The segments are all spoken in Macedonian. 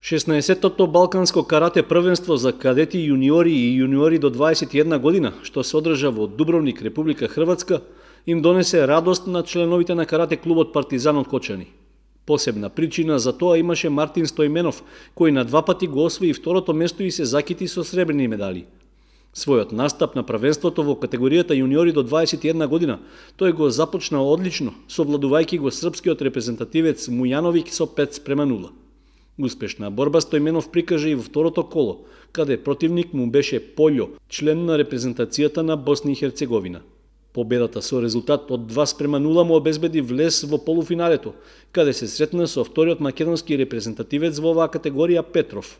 16-тото Балканско карате првенство за кадети, јуниори и јуниори до 21 година, што се одржа во Дубровник, Република Хрватска, им донесе радост на членовите на карате клубот Партизан од Кочани. Посебна причина за тоа имаше Мартин Стојменов, кој на два пати го освои второто место и се закити со сребрени медали. Својот настап на правенството во категоријата јуниори до 21 година, тој го започна одлично, совладувајќи го српскиот репрезентативец Мујановик со 5 спрема 0. Успешна борба Стојменов прикаже и во второто коло, каде противник му беше Полјо, член на репрезентацијата на Босни и Херцеговина. Победата со резултат од 2 спрема 0 му обезбеди влез во полуфиналето, каде се сретна со вториот македонски репрезентативец во оваа категорија Петров.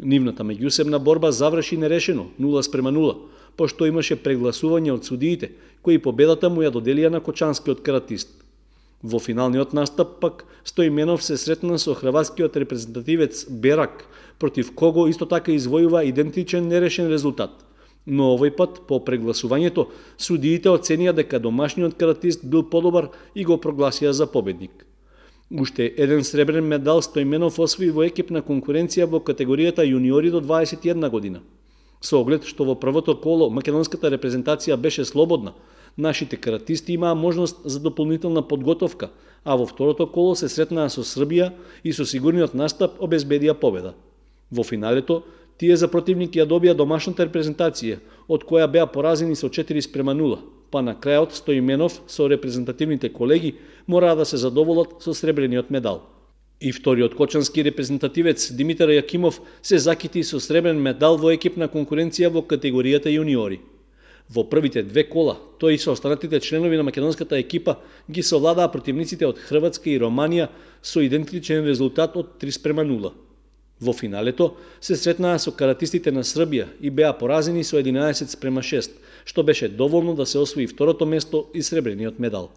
Нивната меѓусебна борба заврши нерешено 0 спрема 0, пошто имаше прегласување од судиите, кои победата му ја доделија на кочанскиот каратист – Во финалниот настап пак Стоименов се сретна со хрватскиот репрезентативец Берак, против кого исто така извојува идентичен нерешен резултат. Но овој пат, по прегласувањето, судиите оценија дека домашниот каратист бил подобар и го прогласија за победник. Уште еден сребрен медал Стоименов освои во екипна конкуренција во категоријата јуниори до 21 година. Со оглед што во првото коло македонската репрезентација беше слободна, Нашите каратисти имаа можност за дополнителна подготовка, а во второто коло се сретнаа со Србија и со сигурниот настап обезбедија победа. Во финалето, тие за противник ја добија домашната репрезентација, од која беа поразени со 4 спрема 0, па на крајот Стоименов со репрезентативните колеги мораа да се задоволат со сребрениот медал. И вториот кочански репрезентативец Димитар Јакимов се закити со сребрен медал во екипна конкуренција во категоријата јуниори. Во првите две кола, тој и со останатите членови на македонската екипа ги совладаа противниците од Хрватска и Романија со идентичен резултат од 3 према 0. Во финалето се сретнаа со каратистите на Србија и беа поразени со 11 према 6, што беше доволно да се освои второто место и сребрениот медал.